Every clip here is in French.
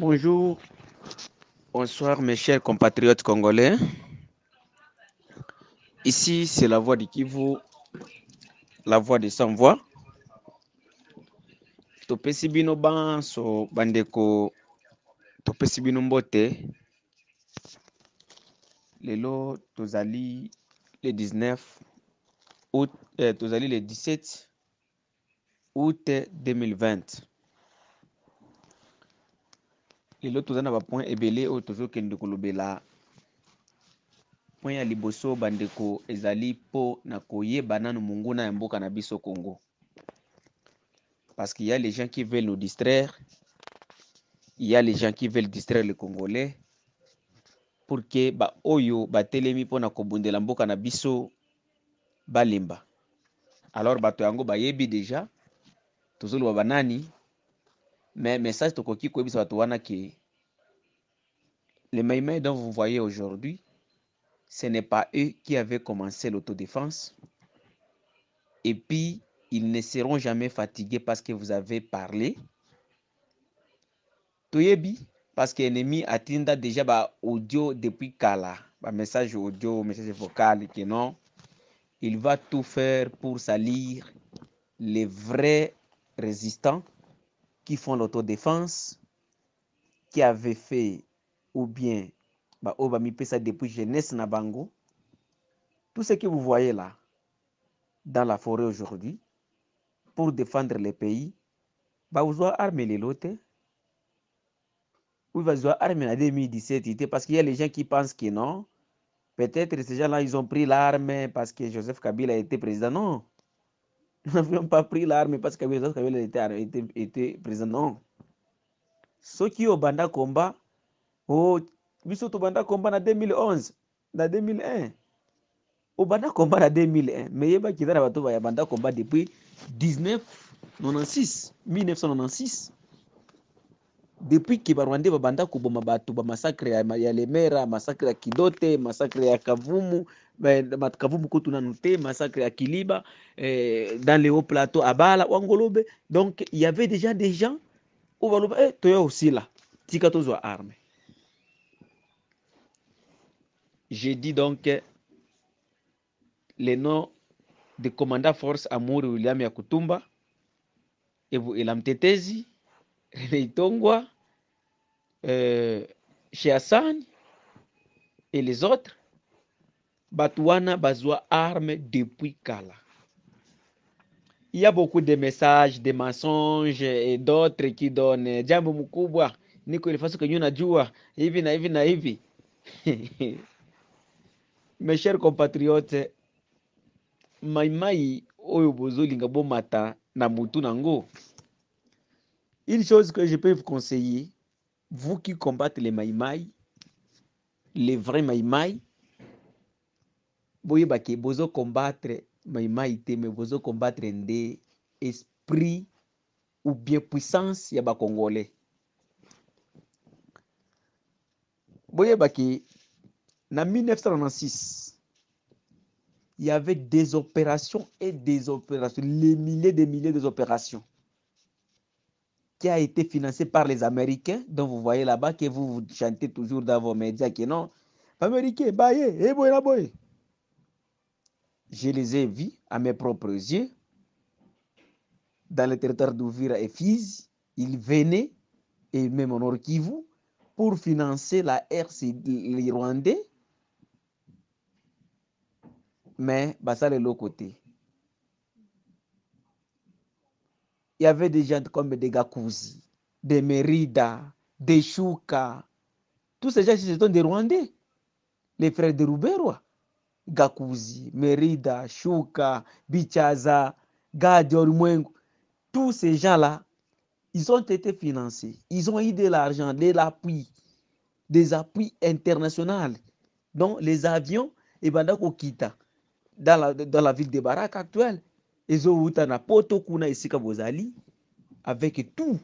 Bonjour, bonsoir mes chers compatriotes congolais. Ici, c'est la voix de Kivu, la voix de sans voix. si binoban banso bandeko topesi mbote lelo tozali le 19 août eh, tozali le 17 août 2020 lelo toza na bapoint ebele oyo tozokende kolobela point ya liboso bandeko ezali mpo na koyeba nano monguna ya mboka na biso congo parce qu'il y a les gens qui veulent nous distraire il y a les gens qui veulent distraire le congolais pour ke baoyo batelemi mpona kobundela mboka na biso balemba alors bato yango bayebi deja tozoloba banani Mais message tokoki ko wana que les Maïmaïs dont vous voyez aujourd'hui, ce n'est pas eux qui avaient commencé l'autodéfense. Et puis, ils ne seront jamais fatigués parce que vous avez parlé. bien, parce que l'ennemi atteint déjà ba audio depuis Kala, ba message audio, message vocal, que non. Il va tout faire pour salir les vrais résistants qui font l'autodéfense, qui avaient fait ou bien bah, oh, depuis jeunesse Nabango. Tout ce que vous voyez là, dans la forêt aujourd'hui, pour défendre le pays, bah, vous doit armer les lotes. Bah, vous doit armer en 2017, parce qu'il y a les gens qui pensent que non. Peut-être ces gens-là, ils ont pris l'arme parce que Joseph Kabila a été président. Non. Nous n'avions pas pris l'arme parce que Kabila était, était, était président. Non. Ceux qui au banda combat, oh, au Banda combat en 2011 en 2001 Au obanda combat en 2001 Mais y il eza a bato baya banda combat depuis 1996 1996 depuis que barwande babanda koboma bato bamasakre ya, ya lemera masakre ya kidote masakre ya kavumu kavumu kutu nanu te masakre ya kiliba eh, dans le haut plateau abala wangolobe donc il y avait déjà des gens toi baloba eh, toya osila tika tozwa arme J'ai dit donc le nom de commandant force amour william Yakutumba. kutumba elam tetezi René euh, chez et les autres, Batouana Bazoua arme depuis Kala. Il y a beaucoup de messages, de mensonges et d'autres qui donnent Jambo Mukubwa, Niko nous kwenye najua nous na ivi na ivi. Mes chers compatriotes, maimai oyo Bozo, Lingabo na mutu nango. Une chose que je peux vous conseiller, vous qui combattez les maïmaï, les vrais maïmaï, vous pouvez combattre maïmaï Maïmaïs, mais vous combattre des esprits ou bien puissance congolais. Vous voyez que, En 1996 il y avait des opérations et des opérations les milliers des milliers d'opérations qui a été financé par les Américains, dont vous voyez là-bas, que vous, vous chantez toujours dans vos médias, qui non, Américains, baillez, eh boy, la boy. Je les ai vus à mes propres yeux, dans le territoire d'Ouvira et Fizi, ils venaient, et même en Orkivu, pour financer la RC, les Rwandais, mais bah, ça l'autre côté. il y avait des gens comme des Gakouzi, des Mérida, des Chouka. Tous ces gens, ce sont des Rwandais. Les frères de Rouberois. Gakouzi, Mérida, Chouka, Bichaza, Gadior Tous ces gens-là, ils ont été financés. Ils ont eu de l'argent, de l'appui, des appuis internationaux. Donc, les avions, et Bandako dans la, dans la ville de Barak actuelle, ezowuta na poto kuna esika bozali avec tout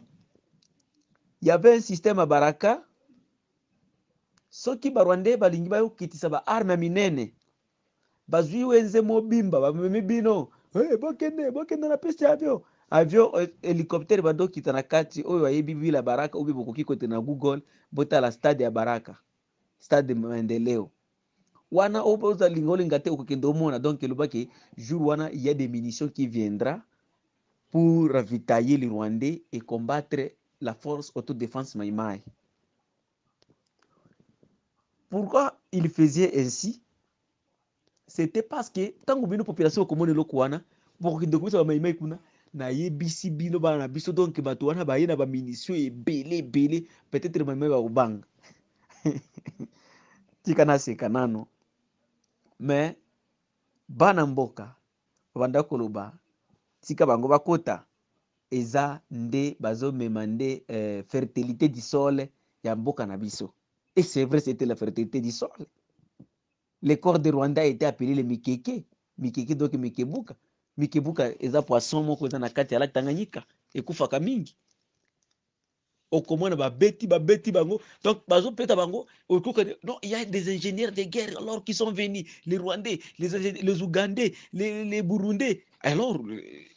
y avait un systeme ya baraka soki barwande balingi bayokitisa baarme ya minene bazwi wenze mobimba bamemi bino hey, eh, bokende bokende na pese avio avio eh, helicoptere bandokita na kati oyo ayebi bila baraka obi bokoki kote na google botala stade ya baraka stade maendeleo wana ozalinga olinga te okokende omona donc elobaki jour wana il y a des munitions qui viendra pour ravitailler les rwandais et combattre la force autodéfense maimai pourquoi il faisait ainsi c'était parce que ntango bino population okomona eloko wana bokokende komisa bamaimai kuna nayebisi bino bana na biso donk bato wana baye na baminitio ebele ebele peut-être maimai bakobanga tika naseka nano me banamboka mboka babanda koloba tika bango bakota eza nde bazomema nde eh, fertilité du sol ya mboka na biso et c'est vrai c'était la fertilité du sol le corps de rwanda étaient appelés le mikeke mikeke donc mikebuka mikebuka eza poisson moko eza na kati ya lac tanganyika ekufaka mingi bango bah, bah, donc bango bah, non il y a des ingénieurs de guerre alors qui sont venus les rwandais les, les ougandais les, les burundais alors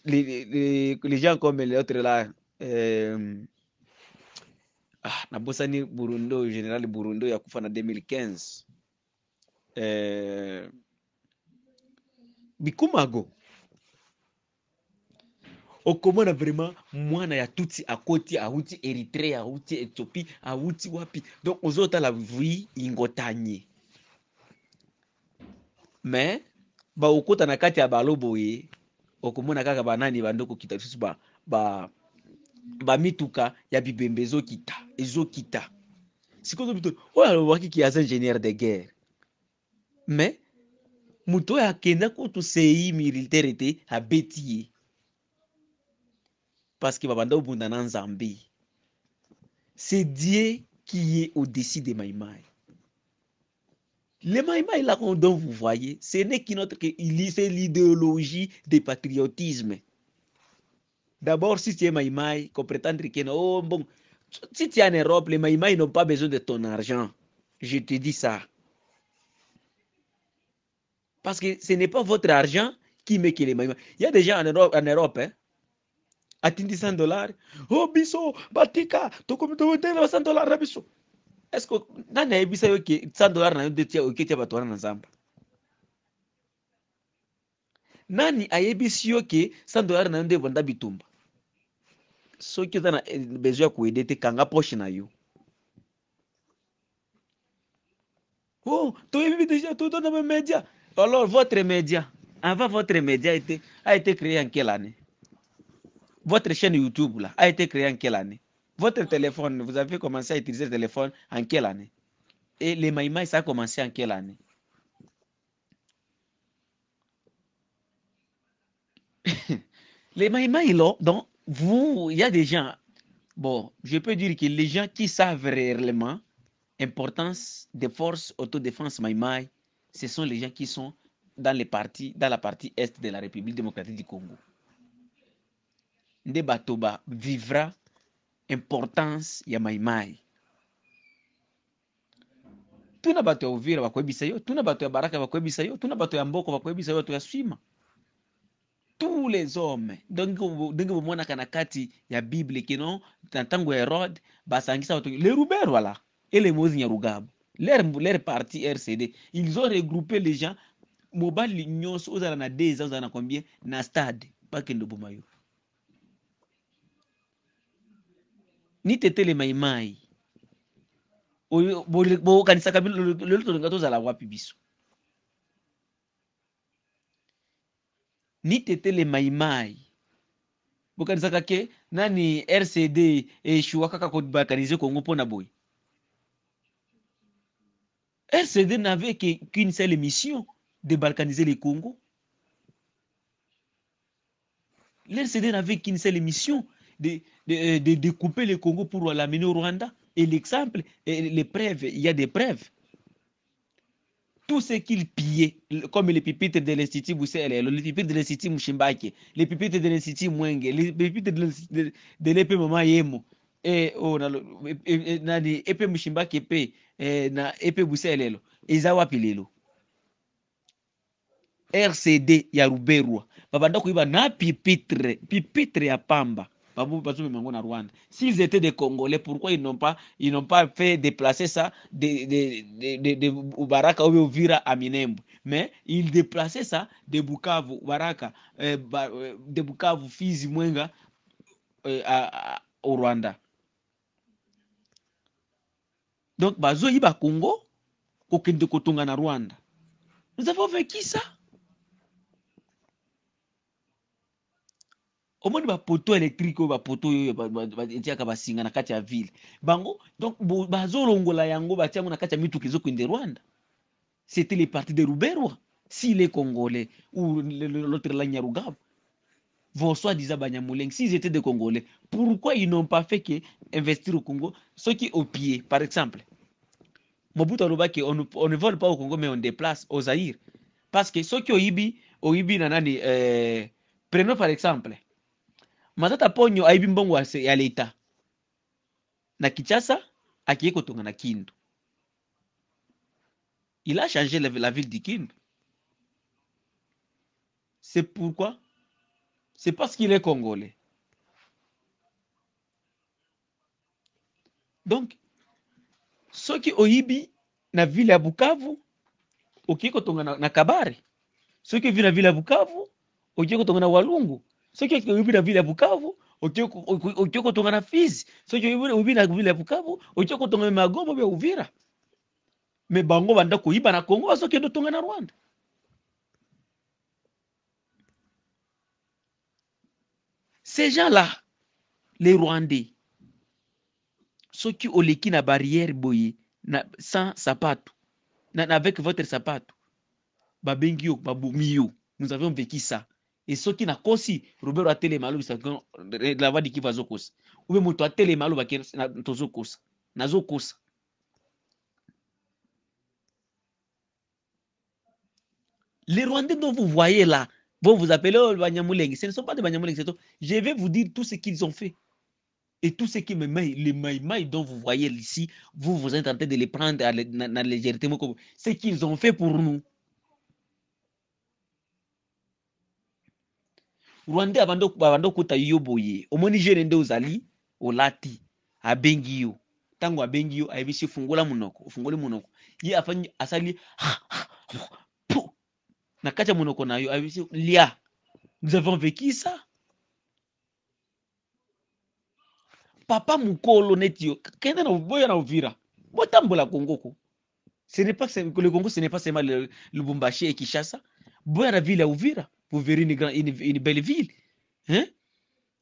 les, les, les gens comme les autres là euh, ah, nabosani burundo général burundo a kufa en 2015 euh, okomona vraiment mwana ya tuti akoti awuti eritrea Éthiopie, à awuti wapi donc ozotala vi Mais, me baokota na kati ya baloboye okomona kaka banani bandoko kita lisusu ba, ba, mituka ya bibembe ezokita ezokita sikoyo bito oyo alobaki ki aza ingénieur de guerre me moto oyo akenda kutu sei militaire ete abeti ye parce Parce au obunda en Zambie. C'est Dieu qui est au-dessus des maïmaï. Les maïmaï, là, dont vous voyez, ce n'est qu'une autre que l'idéologie de patriotisme. D'abord, si tu es maïmaï, qu'on prétend que oh, si tu es en Europe, les maïmaï n'ont pas besoin de ton argent. Je te dis ça. Parce que ce n'est pas votre argent qui met que les maïmaï. Il y a des gens en Europe, en Europe hein, atindi 100 dollars. Oh, biso batika tokomi tokotengela ba 100 dollars biso est ce que nani ayebisa yo 100 dollars na yo bato wana na nzambe nani ayebisi yo ke 100 dollars na yo nde ebanda bitumba soki oza na eh, besoin ya koede te kanga poche na yo oh toyebi déjà totona media. alors votre média avant votre média a été, a été créé en quelle année votre chaîne YouTube là, a été créée en quelle année Votre téléphone, vous avez commencé à utiliser ce téléphone en quelle année Et les maïmaï, ça a commencé en quelle année Les maïmaï là, donc, vous, il y a des gens, bon, je peux dire que les gens qui savent réellement l'importance des forces autodéfense maïmaï, ce sont les gens qui sont dans, les parties, dans la partie est de la République démocratique du Congo nde bato bavivra importance ya maimai tuna bato ya uvira bakoyebisa yo tuna bato ya baraka bakoyebisa yo tuna bato ya mboko bakoyebisa yo bato ya swima tous les hommes ndenge bomonaka na kati ya bible kino na ntango ya herode basangisa bato leruberu wala ele mozinya rugabo leur, leur parti rcd ils ont regroupé les gens mobali nyonso ozala na deza ozala na combien na stade pakende boma yo nitetele maimai bokanisaka lelo tolinga tozala wapi biso nitetele maimai bokanisaka ke nani rcd eshuwa kaka kobakanize kongo Pona boye rcd n'avait qu'une seule mission de balkaniser le congo l'rcd n'avait qu'une seule mission de, de, euh, de, le Congo pour l'amener au Rwanda. Et l'exemple, les preuves, il y a des preuves. Tout ce qu'il pillait, comme les pupitres de l'Institut Bousselelo, les pupitres de l'Institut Mouchimbake, les pupitres de l'Institut Mwenge, les pupitres de l'épée Mama Yemo, et l'épée oh, Mouchimbake, na épée e, e, e, Bousselelo, et Zawapilelo. RCD ya Ruberwa Il y na pipitre pipitre ya pamba na Rwanda. S'ils étaient des Congolais, pourquoi ils n'ont pas, ils n'ont pas fait déplacer ça de, de, de, de, Baraka ou Vira à Minembo Mais ils déplaçaient ça de Bukavu, Baraka, euh, euh, de Bukavu, Fizi, Mwenga euh, au Rwanda. Donc, Bazoïba Congo, de Kotonga na Rwanda. Nous avons vécu ça. comment omoni bapoto électrique oyo bapoto ba etiaka basinga na kati ya ville bango donc bazolongola yango batia yango na kati ya mituka ezokende rwanda c'était les partis de ruberwa si les congolais ou l'autre langue ya rugabo vos soi-disant Banyamuleng, s'ils étaient des Congolais, pourquoi ils n'ont pas fait que investir au Congo Ce qui au pied, par exemple. Mobutu Aloba, on, on ne vole pas au Congo, mais on déplace au Zaïre. Parce que ce qui oyibi Ibi, au Ibi, nanani, euh, prenons par exemple, Matata Ponyo aibi mbongo ya leta na Kichasa, akiye kotonga na Kindu. Il a changé la, ville de Kindu. C'est pourquoi C'est parce qu'il est congolais. Donc, soki oyibi na ville ya Bukavu okiye kotonga na, kabari. Kabare, soki oyibi na ville ya Bukavu okiye kotonga na Walungu la ville vile bukavu ukiwa kutonga na Fizi la ville vile bukavu ukiwa kutonga magombo vya Uvira me bango banda kuiba na congo basokendo tonga na Rwanda ces gens-là les Rwandais soki oleki na barrière boye na sans sapatu na, na avec votre sapatu babengi yo babomi yo nous avons vécu ça et ce esoki nakosi robert atelema alobisa lavadi kivu azokosa ube moto atelema alobaki tozokosa nazokosa les rwandais dont vous voyez là vont vous appelez oh, Banyamuleng. Ce ne sont pas des c'est Tout. Je vais vous dire tout ce qu'ils ont fait. Et tout ce qui me met les mailles dont vous voyez ici, vous vous êtes de les prendre à la légèreté. Ce qu'ils ont fait pour nous. Rwande bavanda okota yo boye omoni jeune nde ozali olati abengi yo ntango abengi yo ayebisi fungola munoko, ofungoli monoko ye afani asali na kati ya monoko na yo ayebisi lia nous avons vécu ça papa mukolo neti yo kende boya na ovira botambola kongoko ce n'est pas le congo ce n'est pas seulement lubumbashi et kishasa boya na ville uvira vous verrez une, grand, une, belle ville. Hein?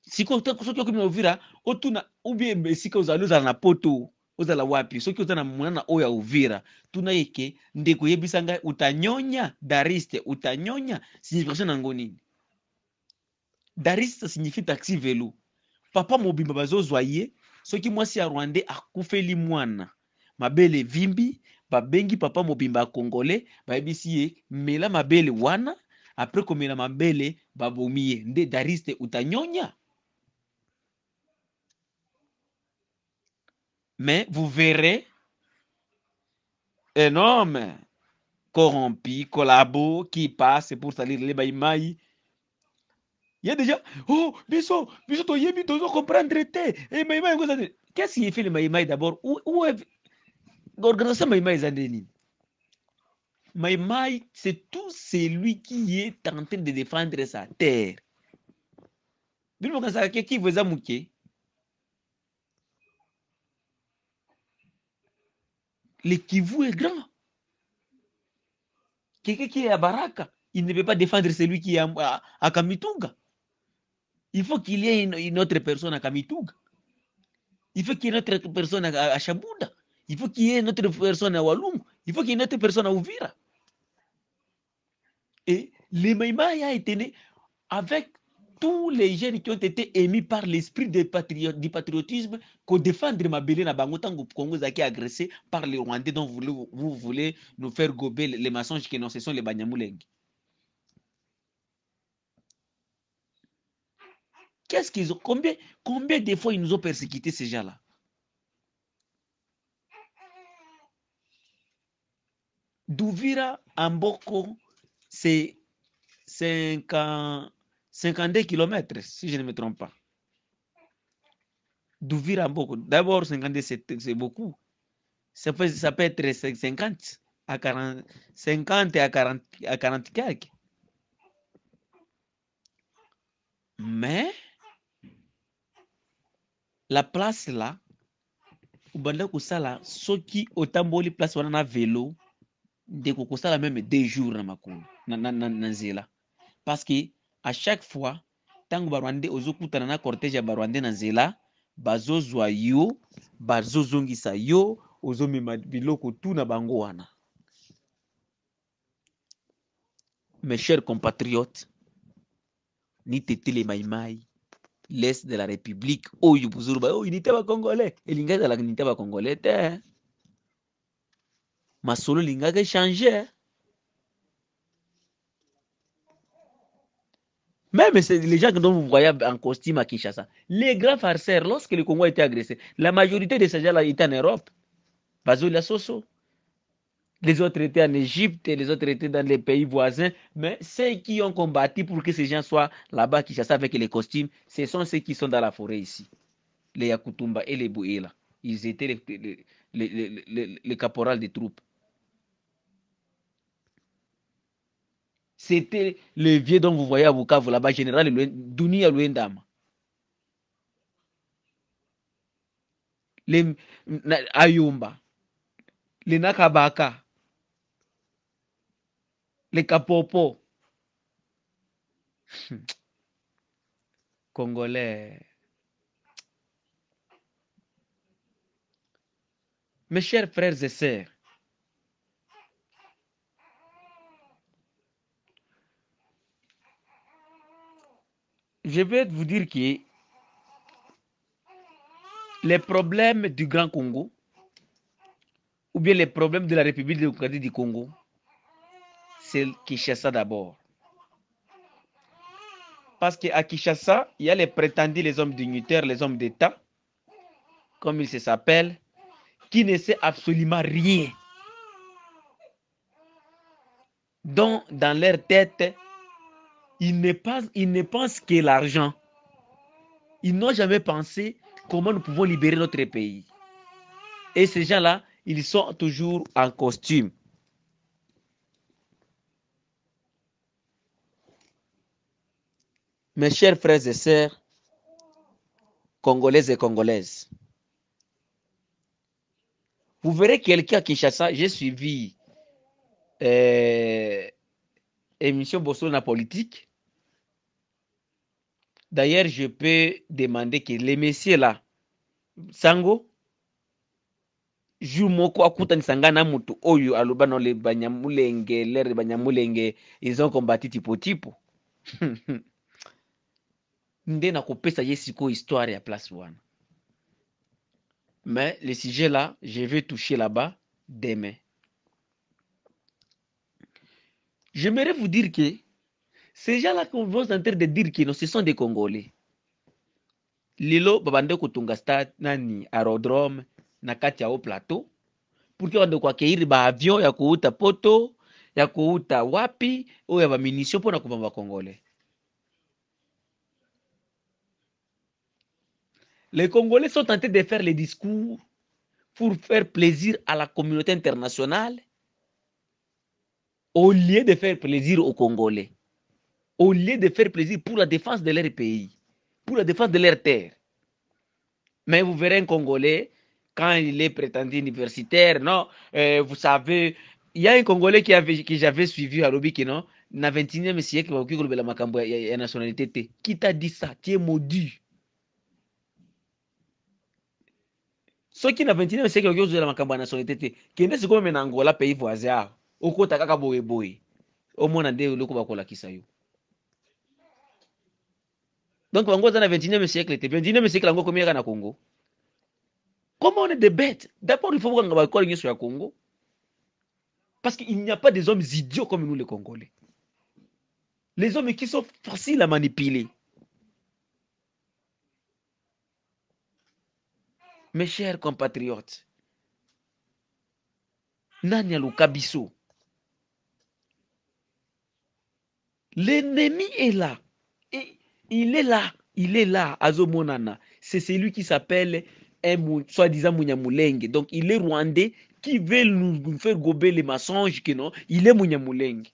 siko avez okomi na uvira otuna ubie si ozali vous na à la wapi soki na monana vous ya uvira tuna avez ndeko utanyonya dariste utanyonya signification na nini dariste signifie taxi vélo papa mobimba so à Rwanda mwasi rwande rwandais akufeli mwana mabele Vimbi babengi papa mobimba congolais mais la mela mabele wana après, apres komela mabele babomie nde dariste utanyonya mais vous verrez un homme corrompu, collabo, qui passe pour salir les baïmaïs. Il y a déjà, oh, biso, biso, to yebi, to comprendre te. Qu'est-ce qu'il fait le maïmaï d'abord? Où, où est l'organisation maïmaï zandenine? Mais Maï, c'est tout celui qui est en train de défendre sa terre. qui vous Le Kivu est grand. Quelqu'un qui est à Baraka, il ne peut pas défendre celui qui est à, Kamitunga. Il faut qu'il y ait une, autre personne à Kamitunga. Il faut qu'il y ait une autre personne à, à Il faut qu'il y ait une autre personne à Walum. Il faut qu'il y ait une autre personne à Ouvira. Et les Maïmaïa été né avec tous les jeunes qui ont été émis par l'esprit du patriotisme qu'on défendre Mabélé na bango tango Congo été agressé par les Rwandais dont vous, voulez nous faire gober les mensonges que non ce sont les Banyamuleng. Qu'est-ce qu'ils ont combien combien de fois ils nous ont persécutés ces gens-là Douvira Amboko c'est 50, 52 km, si je ne me trompe pas. D'où vira beaucoup. D'abord, 52, c'est beaucoup. Ça peut, ça peut, être 50 à 40, 50 à 40, à 40 Mais la place là, qui qui soki otamboli place wana na de ndeko même deux jours ma cour parce que a chaque fois tango barwande ozokutana na cortège ya barwande na nzela bazozwa yo bazozongisa yo ozomema biloko tu na bango wana mes chers compatriotes nite telemaimai l'est de la république oyo bozoloba oyo unité bacongolais linga ezalaka unité bacongolais te hein. masolo elingaka change hein. Même les gens dont vous voyez en costume à Kinshasa, les grands farceurs, lorsque le Congo a été agressé, la majorité de ces gens-là étaient en Europe. Soso. Les autres étaient en Égypte, les autres étaient dans les pays voisins. Mais ceux qui ont combattu pour que ces gens soient là-bas, Kinshasa, avec les costumes, ce sont ceux qui sont dans la forêt ici. Les Yakutumba et les Bouéla. Ils étaient les, les, les caporales des troupes. C'était le vieux dont vous voyez à Bukavu là-bas, général Dunia Luendama. Les Ayumba, les Nakabaka, les Kapopo. Congolais. Mes chers frères et sœurs, je vais vous dire que les problèmes du Grand Congo, ou bien les problèmes de la République démocratique du Congo, c'est Kinshasa d'abord. Parce qu'à Kinshasa, il y a les prétendus, les hommes dignitaires, les hommes d'État, comme ils s'appellent, qui ne sait absolument rien. dont dans leur tête, ils ne pensent, que l'argent. Ils n'ont jamais pensé comment nous pouvons libérer notre pays. Et ces gens-là, ils sont toujours en costume. Mes chers frères et sœurs, Congolaises et Congolaises, vous verrez quelqu'un à ça. j'ai suivi euh, émission Bosso la politique. D'ailleurs, je peux demander que les messieurs là, Sango, Jumoko, Akutan, Sangana, na mutu Oyu, aloba non le banyamulenge lere banyamulenge ils ont combattu tipo tipo nde nakopesa ye yesiko histoire ya place wana mais le sujet là je vais toucher là-bas demain J'aimerais vous dire que ces gens-là qu'on vient en train de dire que non, ce sont des Congolais. Lilo babande kutungasta nani aérodrome na kati ya plateau pour que bande accueillir ba avion ya kuuta poto ya kuuta wapi oyo ya munitions pour pona kubamba Congolais. Les Congolais sont tentés de faire les discours pour faire plaisir à la communauté internationale au lieu de faire plaisir aux Congolais, au lieu de faire plaisir pour la défense de leur pays, pour la défense de leur terre. Mais vous verrez un Congolais, quand il est prétendu universitaire, non, euh, vous savez, il y a un Congolais qui que j'avais suivi à qui non, na 21e siècle, il y a une nationalité Qui t'a dit ça Tu es maudit. Ceux qui na 21e siècle, il y a nationalité T. Qui est met en Angola, pays voisin okota kaka boyeboye omona nde eloko bakolakisa yo donc bango Donc na 21e siècle te 21e siècle yango ekomi kaka na congo comment on est des bêtes d'abord il faut kokanga nyonso ya congo parce qu'il n'y a pas des hommes idiots comme nous les congolais les hommes qui sont faciles à manipuler mes chers compatriotes nani aluka L'ennemi est là. il est là. Il est là, Azomonana. C'est celui qui s'appelle soi-disant Mounyamoulengue. Donc il est rwandais qui veut nous faire gober les mensonges que non, il est Mounyamoulengue.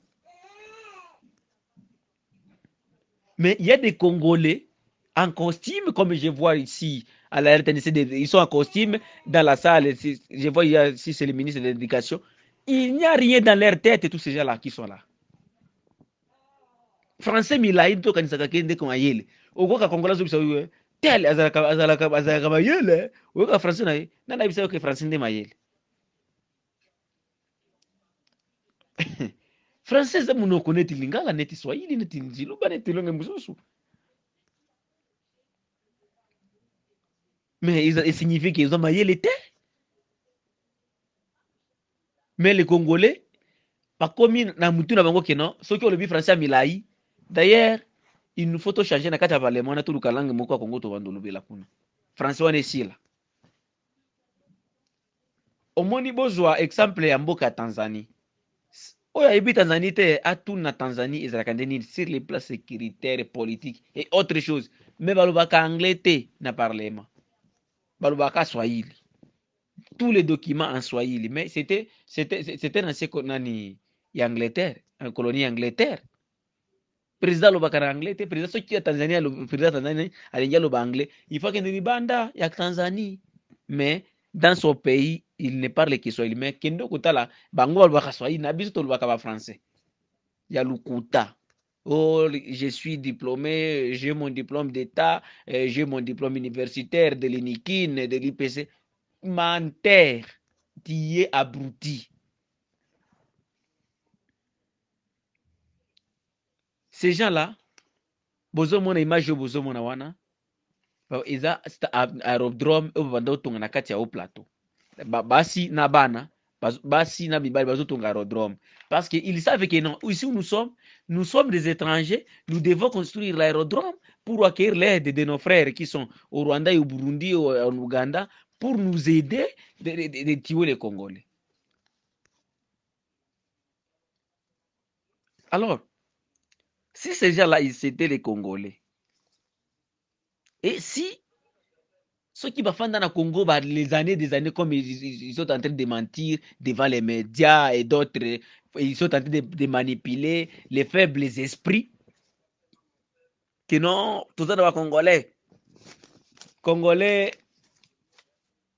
Mais il y a des Congolais en costume, comme je vois ici à la RTNC, ils sont en costume dans la salle. Je vois ici, c'est le ministre de l'Éducation. Il n'y a rien dans leur tête, tous ces gens-là qui sont là. français milai to kanisaka kende ko mayele okoka kongola zo bisawiwe tel azalaka azalaka azalaka mayele okoka français na na na bisawiwe français nde mayele français za munoko neti lingala neti swahili neti nziluba neti longe mususu mais il signifie que ils ont mayele te mais les congolais bakomi na mutu na bango keno soki olobi français milai D'ailleurs, il nous faut tout changer na kati ya na toluka langue moko ya kongo bandu olobela kuna français wana esila omoni bozwa exemple ya mboka ya tanzanie oyo ayebi tanzanie te atuna na tanzanie ezalaka nde sur les plans sécuritaires, politiques et autre chose Mais balobaka anglais te na parlement balobaka swahili tous les documents en swahili mais c'était c'était c'était dans se nani ya angleterre en colonie angleterre Président alobaka na anglais Président de Tanzanie, il tanzania president tanzania alingi aloba anglais il faut akende libanda ya tanzanie mais dans son pays il ne parle kiswahili mais kende okotala bango balobaka swahili na biso a français ya lukuta Oh, je suis diplômé, j'ai mon diplôme d'État, eh, j'ai mon diplôme universitaire de l'INIKIN, de l'IPC. Menteur, tu es abruti. ces gens-là, bozomona image au bozomona wana aérodrome au plateau basi na basi parce qu'ils ils savent que ici où nous sommes nous sommes des étrangers nous devons construire l'aérodrome pour accueillir l'aide de nos frères qui sont au Rwanda au Burundi en Ouganda pour nous aider à tuer les Congolais alors si ces gens-là, c'était les Congolais, et si ceux qui vont dans le Congo bah, les années des années, comme ils, sont en train de mentir devant les médias et d'autres, ils sont en train de, manipuler les faibles esprits, que non, tout ça dans Congolais. Congolais,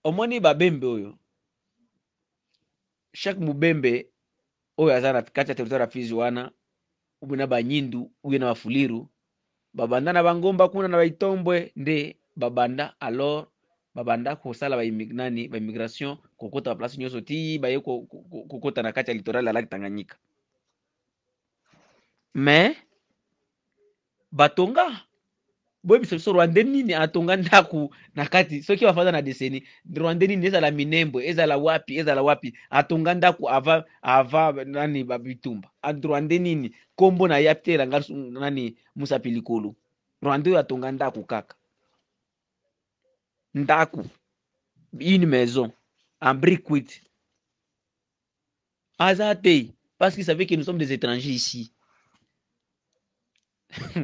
au moins, babembe, oh, chaque moubembe, oyo aza kati territoire na banyindu uye na bafuliru babanda na bangomba kuna na baitombwe nde babanda alor babanda kosala baimnani baimigration kokota baplace nyoso ti baye kokota na kati ya litoral ya tanganyika me batonga boye biso rwande nini atonga ndako na kati soki bafaza na deseni rwande nini ezala minembo ezala wapi ezala wapi atonga ndako ava ava nani babitumba rwande nini kombo na ye apitelanga nani musapi rwande oyo atonga ndako kaka ndako une maison en briquit aza te parce qu'il savait que nous sommes des étrangers ici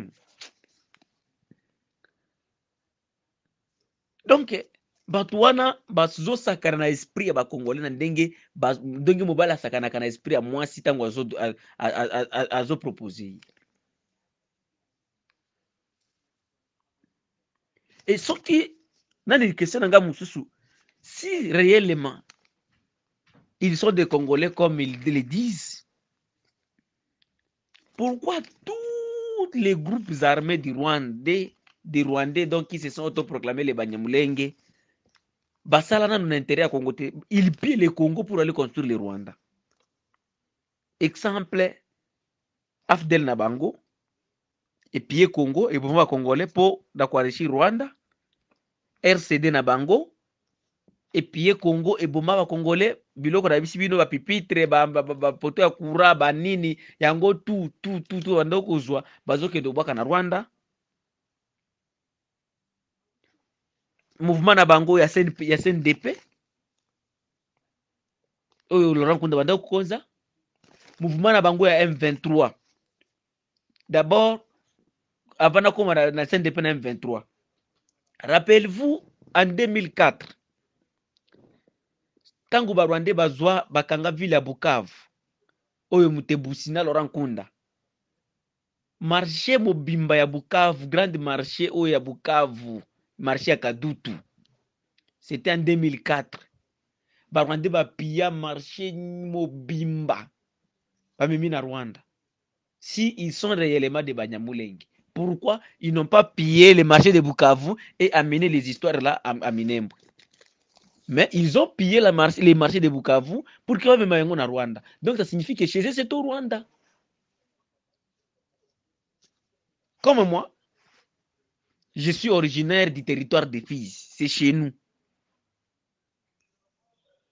donc bato wana bazosakana na esprit ya bakongole na ndenge ndenge mobali asakanaka na esprit ya mwasi ntango azopropose Et e soki nani question na ngai mosusu si réellement ils sont des congolais comme ils le disent pourquoi tous les groupes armés du rwandais des Rwandais donc qui se sont autoproclamés les Banyamulenge. Basala n'a à Congo. Ils pillent le Congo pour aller construire le Rwanda. Exemple, Afdel Nabango, et pillé Congo, et congolais pour le Rwanda. RCD Nabango, et pillé Congo, et kongo congolais, biloko na bino yango rwanda mouvement na bango ya cndp oyo laurent kunda banda kokonza mouvement na bango ya m23 d'abord avant nakoma na, na cndp na m23 rappelez-vous en 2004 tango barwande bazwa bakanga ville ya bukavu oyo mutebusi na laurent nkunda marché mobimba ya bukavu grande marché oyo ya bukavu marché à Kadutu. C'était en 2004. Barwande va piller marché Mobimba. venir en Rwanda. Si ils sont réellement des Banyamulenge, pourquoi ils n'ont pas pillé le marché de Bukavu et amené les histoires là à, mais ils ont pillé la marché les marchés de Bukavu pour qu'ils reviennent en Rwanda. Donc ça signifie que chez eux, c'est au Rwanda. Comme moi, je suis originaire du territoire de Fiz. C'est chez nous.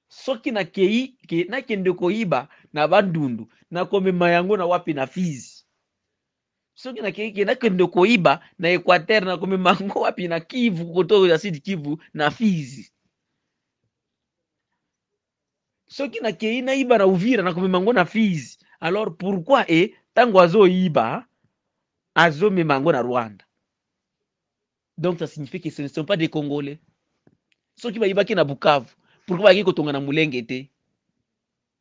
soki na koyiba na koiba na yango na wapi na fizi soki nakende koyiba na na équateur nakomema na wapi na kivu koto ya kivu na fizi soki na nayiba na iba na ouvira na fizi alors pourquoi e eh, iba, azo me yango na rwanda donc ça signifie que ce ne sont pas des congolais qui bayibaki na bukavu pourquoi bayaki kotonga na mulenge te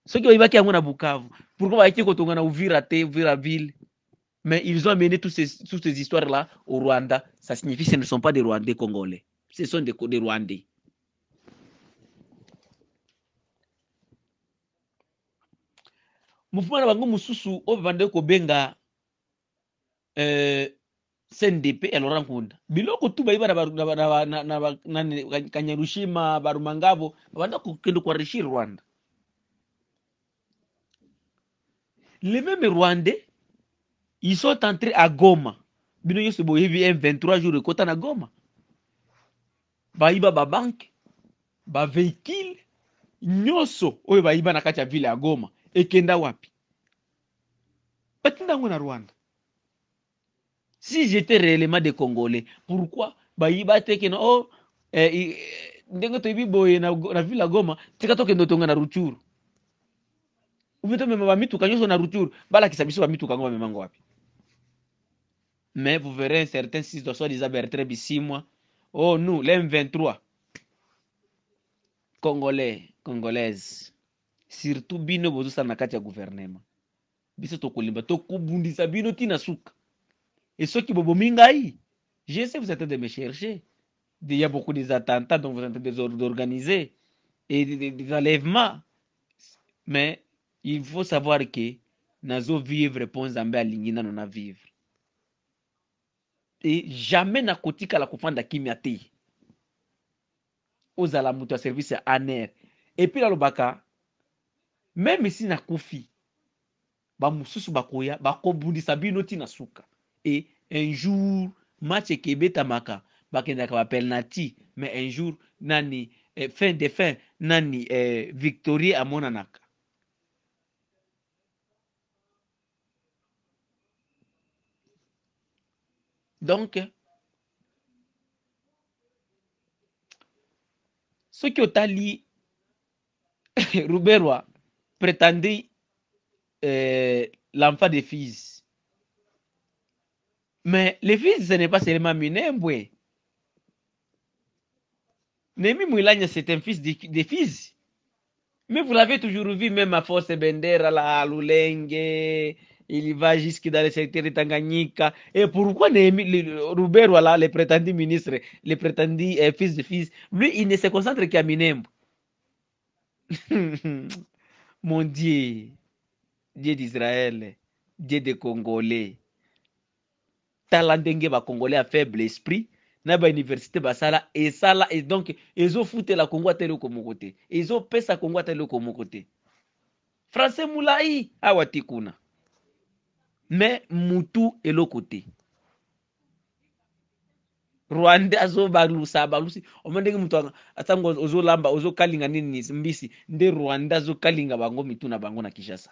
Ceux y yango na bukavu Pourquoi y kotonga na uvira te uvira ville mais ils ont amené toutes ces, histoires là au rwanda ça signifie que ce ne sont pas des rwandais congolais ce sont des, des rwandais mouvement de bango mosusu au kobenga euh, sendepe eh, nkunda biloko tu baiba kanyarushima barumangavo babanda kukende kuwarishire rwanda le meme rwandais agoma bino nyonso boyebi m23 jour ekota na goma baiba babanke baveikile nyonso oyo baiba na kati ya ville ya goma ekenda wapi batinda na rwanda si j'étais réellement des Congolais, pourquoi bayiba tekena oh eh, eh, ndenge toyebi boye na, na ville ya goma tika tokende otonga na ruchuru ubi tomema bamituka nyonso na ruchuru balakisa biso bamituka yango bamemango wapi mais vous verrez un certain six de soi disa bertre bisimwa oh nous l'm23 congolais congolaise surtout bino bozosala na kati ya guvernema biso tokolimba tokobundisa bino ntina suka et ceux qui Bobomingaï, je sais, vous êtes en train de me chercher. Il y a beaucoup des attentats dont vous êtes en train d'organiser et des, enlèvements. Mais il faut savoir que nazo vivre et nzambe alingi na vivre Et jamais nakotikala kofanda kimia nous ozala moto un service Et puis la nalobaka Même si bah mususu bakoya bakobundisa noti na suka et un jour match bakenda bakendaka Nati. mais un jour nani eh, fin de fin nani eh, à victorie amonanaka donc est otali ruberwa prétendait euh, l'enfant des fils mais les fils, ce n'est pas seulement Minembwe. Némi Mouilagne, c'est un fils de fils. Mais vous l'avez toujours vu, même à force Bendera, la Lulenge, il va jusqu'à dans le secteur de Tanganyika. Et pourquoi Némi, Robert, voilà, le prétendu ministre, le prétendu euh, fils de fils, lui, il ne se concentre qu'à Minembwe. Mon Dieu, Dieu d'Israël, Dieu des Congolais. tala ndenge bakongole ya faible esprit na bauniversité basala esala e donc ezofutela kongo ata eloko moko te ezopesa kongo ata eloko moko te français molai awa te kuna me mutu eloko te rwanda azobalusa abalusi oma ndenge moto atango ozolamba ozokalinga nini mbisi nde rwanda azokalinga bango mitu na bango na kinshasa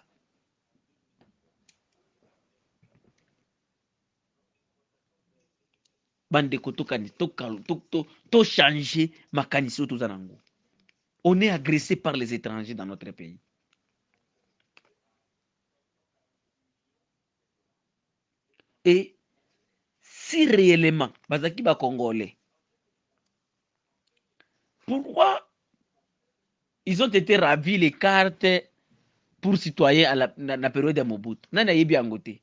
on est agressé par les étrangers dans notre pays et si réellement pourquoi ils ont été ravis les cartes pour citoyens à la période de mobutu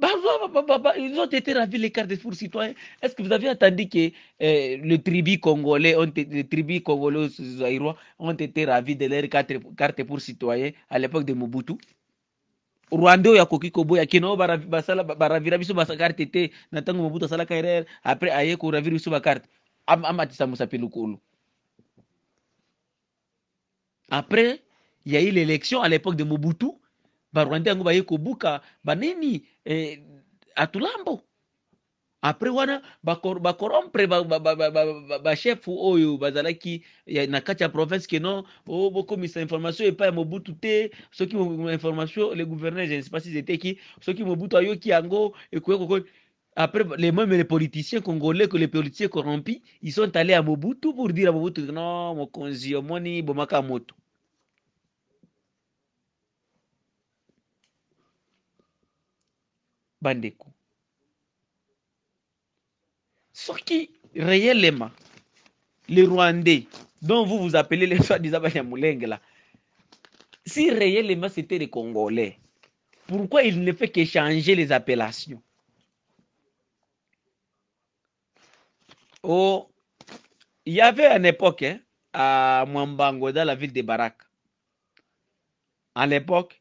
bah bah bah, bah, bah, bah, ils ont été ravis les cartes pour citoyens. Est-ce que vous avez entendu que euh, le tribu congolais, ont, les tribus congolais zaïrois ont été ravis de leurs cartes carte pour citoyens à l'époque de Mobutu? rwanda oyo akoki koboya kena oyo baravira biso bakarte carte mobutu asalaka après apres aye koravira biso bakarte amatisa il y a eu l'élection à l'époque de mobutu barwandi yango baye kobuka banini eh, atulambo apres wana bakorompre bashefu ba, ba, ba, ba, oyo bazalaki na kati ya province keno o bokomisa information epai ya mobutu te soki information le gouverneur je ne sais pas si zeteki soki mobutu ayoki yango ekoye après les mêmes les politiciens congolais que les politiciens corrompus ils sont allés à mobutu pour dire à mobutu non mokonzi moni bomaka moto Ce qui réellement les rwandais dont vous vous appelez les soi-disant là si réellement c'était les congolais pourquoi ils ne fait qu'échanger les appellations oh il y avait à une époque hein, à Mwambango dans la ville de Barak à l'époque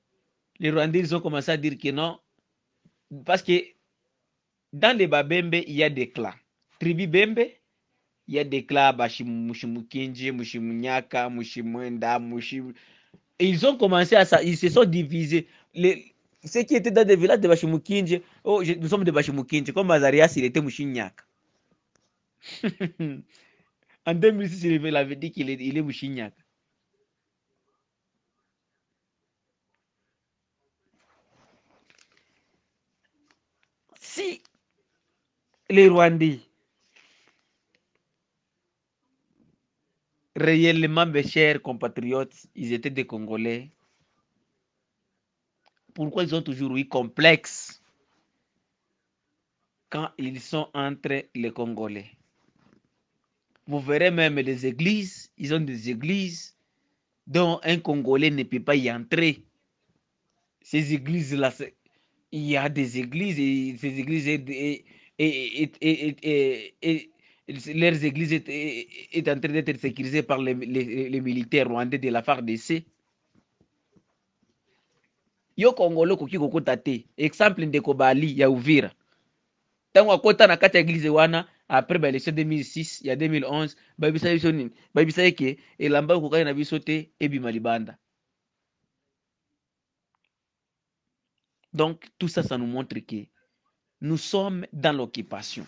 les rwandais ils ont commencé à dire que non parce que dans les Babembe, il y a des clans. Tribu Bembe, il y a des clans Mushimukinji, Mushimunyaka, Mushimwenda, Mushim. Ils ont commencé à ça, ils se sont divisés. Les, ceux qui étaient dans des villages de Bashimukinji, oh, nous sommes de Bashimukinji, comme Azarias, il était Mushinyaka. en 2006, il avait dit qu'il est, il est les Rwandais réellement mes chers compatriotes, ils étaient des Congolais. Pourquoi ils ont toujours eu complexe quand ils sont entre les Congolais Vous verrez même les églises, ils ont des églises dont un Congolais ne peut pas y entrer. Ces églises-là, il y a des églises et ces églises et, leurs églises est, en train d'être sécurisées par les, militaires rwandais de la FARDC. yo kongolo koki exemple ndeko bali ya uvira tango akota na kata église wana après lesse 2006 ya 2011 a biso nini et elamba na biso donc tout ça ça nous montre que nous sommes dans l'occupation.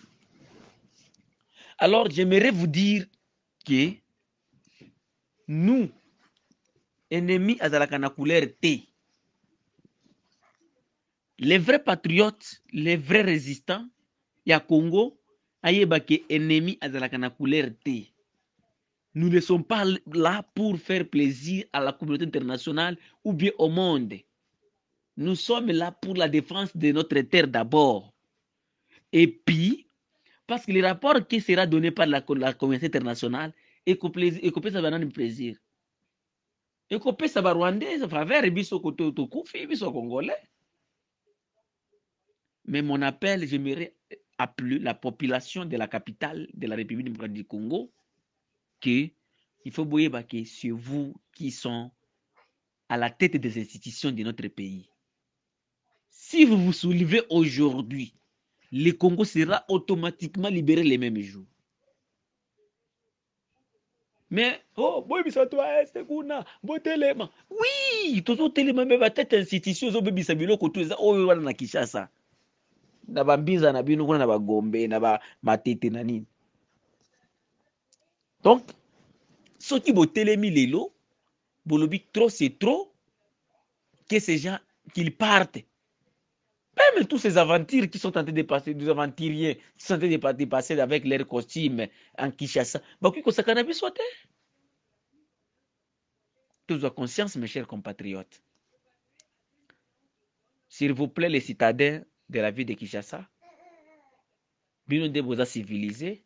Alors, j'aimerais vous dire que nous, ennemis la T, les vrais patriotes, les vrais résistants, a Congo, à ennemis la T. Nous ne sommes pas là pour faire plaisir à la communauté internationale ou bien au monde. Nous sommes là pour la défense de notre terre d'abord. Et puis, parce que le rapport qui sera donné par la, la communauté internationale est ça va plaisir. Et ça va rwandais, ça va vers biso côté to biso congolais. Mais mon appel, j'aimerais appeler la population de la capitale de la République du Congo que il faut parce que c'est vous qui sont à la tête des institutions de notre pays. Si vous vous soulevez aujourd'hui, le Congo sera automatiquement libéré les mêmes jours. Mais, oh, ça toi, este kuna botelema oui tozotelema mpe batete institution ezobebisa biloko to ça oyo wana na ça. na bambinza na bino kuna na bagombe na matete, na nini donc soki botelemi lelo bolobi trop c'est trop que ces gens qu'ils partent même tous ces aventuriers qui sont tentés de passer, aventuriers qui sont tentés de passer avec leurs costumes en Kishasa, Kinshasa, ça cannabis soit. Tous conscience, mes chers compatriotes. S'il vous plaît, les citadins de la ville de Kinshasa, bien nde boza civilisé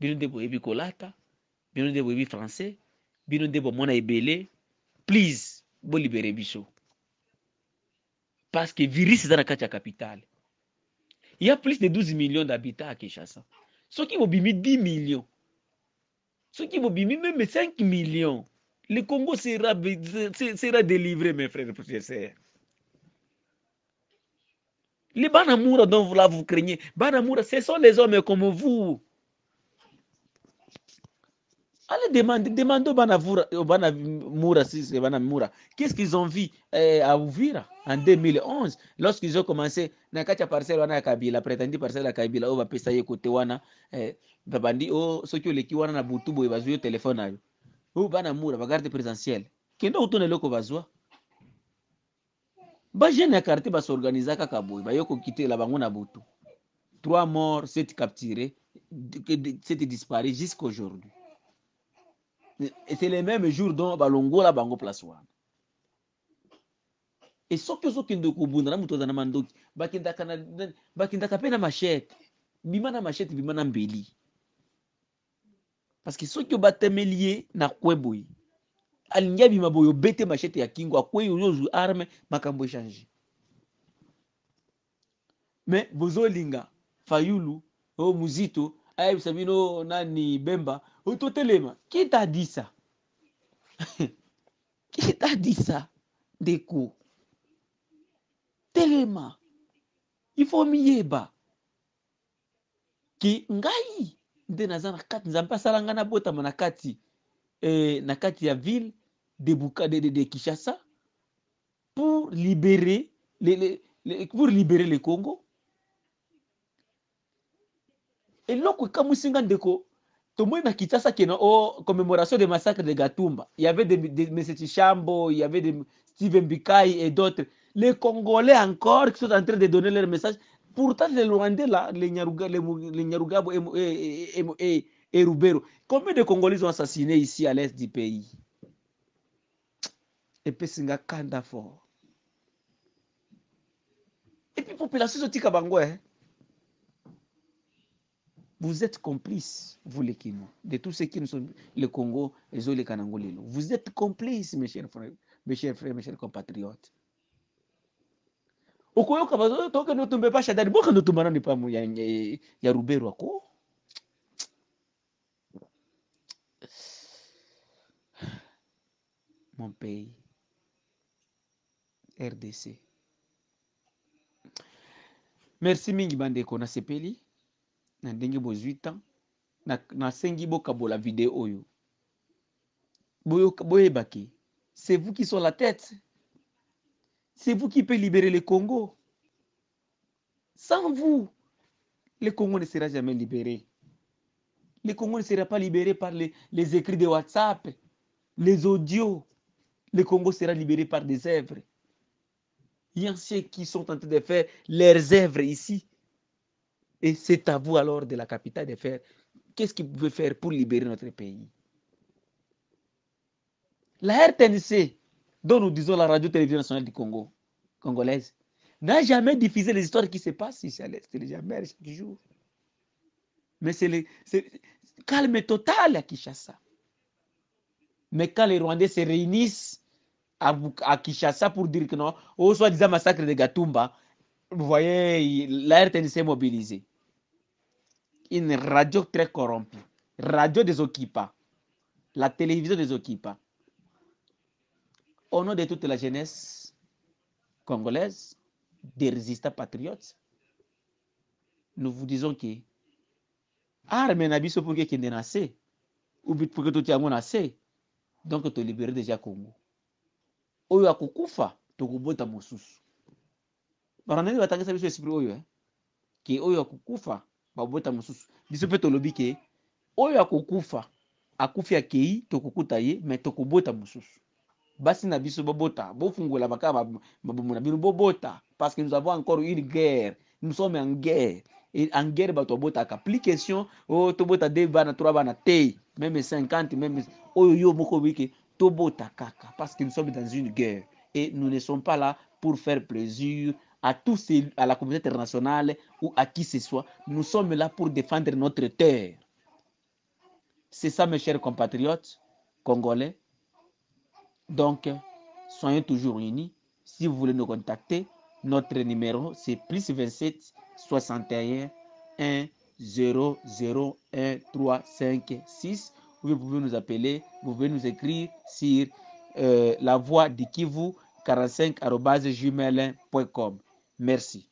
bien nde bien kolata vous nde boyebi français bino vous mon ébélé, please vous libérez Bichot parce que virus dans la capitale. Il y a plus de 12 millions d'habitants à kinshasa vont mis 10 millions qui vont qui même 5 millions le congo sera, sera délivré mes frères et les banamour dont vous là vous craignez ce sont les hommes comme vous Allez demander, demandez aux Banamoura, si qu'est-ce qu'ils ont vu euh, à Ouvira en 2011 lorsqu'ils ont commencé na kati parcelle wana ya Kabila, prétendu parcelle ya Kabila, oyo bapesa ye kote wana eh, babandi o soki oleki wana na butu boye bazwi téléphone telefone nayo oyo Banamoura bagarde présidentielle kende kotuna eloko bazwa bajeune ya quartier basorganiza kaka boye quitter la bango na butu trois morts sept capturés sept disparus jusqu'aujourd'hui et c'est les mêmes jours dont la bango place wana et soki ozokende kobunda na moto na mandoki bakinda mpe na mashete bima na mashete bima na mbeli que soki obatemeli ye na a boye alingi abima boye obete ya kingo arme makambo me bozolinga fayulu o oh, muzito ayebisa bino oh, nani bemba téléma qui t'a dit ça Qui t'a dit ça Deko? téléma il faut mieux bas. Ki ngai nde naza na kati nzambe asala na kati eh, na kati ya ville de, Buka, de, de, kinshasa pour libérer le, le, le, pour libérer le congo eloko ekamwisi nga ndeko Tomoïna ça qui est en commémoration des massacres de Gatumba. Il y avait des, des Chambo, il y avait des Steven Bikay et eh, d'autres. Les Congolais encore qui sont en train de donner leur message. Pourtant, les Rwandais, là, les, Nyaruga, les, Nyarugabo et, Rubero, combien de Congolais ont assassiné ici à l'est du pays Et puis, c'est un fort. Et puis, population, c'est un vous êtes complices, vous les Kino, de tous ceux qui nous sont le Congo et les Kanangolelo. Vous êtes complice, mes chers frères, mes chers frères, mes chers compatriotes. pas toke notumbe vous boka notumbana ni pamu ya, ya, ruberu ako mon pays rdc merci mingi bandeko nasepeli na c'est vous qui sont la tête c'est vous qui peut libérer le congo sans vous le congo ne sera jamais libéré le congo ne sera pas libéré par les, les écrits de whatsapp les audios le congo sera libéré par des œuvres il y a ceux qui sont en train de faire leurs œuvres ici et c'est à vous alors de la capitale de faire qu'est-ce qu'il veut faire pour libérer notre pays. La RTNC, dont nous disons la radio-télévision nationale du Congo, congolaise, n'a jamais diffusé les histoires qui se passent ici à l'Est. C'est jamais chaque jour. Mais c'est le calme total à Kinshasa. Mais quand les Rwandais se réunissent à, à Kinshasa pour dire que non, au soi-disant massacre de Gatumba, vous voyez, l'air la RTN s'est mobilisée. Une radio très corrompue. Radio des Okipa. La télévision des Okipa. Au nom de toute la jeunesse congolaise, des résistants patriotes, nous vous disons que arme ah, na ce pour kende na se ou pour que tout na se donc es libérer déjà Congo tu oyo akokufa de mosusu barandani batangisa biso esipri oyo eh? ke oyo akokufa babota mosusu biso mpe tolobi ke oyo akokufa akufi akei tokokuta ye me tokobota mosusu basi na biso bobota bofungola bakaka mabomo na bino bobota parce que nous avons encore une guerre nous sommes en guerre Et en guerre bato abotaka plus question o oh, tobota de bana trois bana te même 50 même oyo yo moko oyebi tobota kaka parce que nous sommes dans une guerre et nous ne sommes pas là pour faire plaisir à, tous ces, à la communauté internationale ou à qui ce soit. Nous sommes là pour défendre notre terre. C'est ça, mes chers compatriotes congolais. Donc, soyez toujours unis. Si vous voulez nous contacter, notre numéro, c'est plus 27 61 1 0 0 1 3 5 6. Vous pouvez nous appeler, vous pouvez nous écrire sur euh, la voix de Kivu 45 Merci.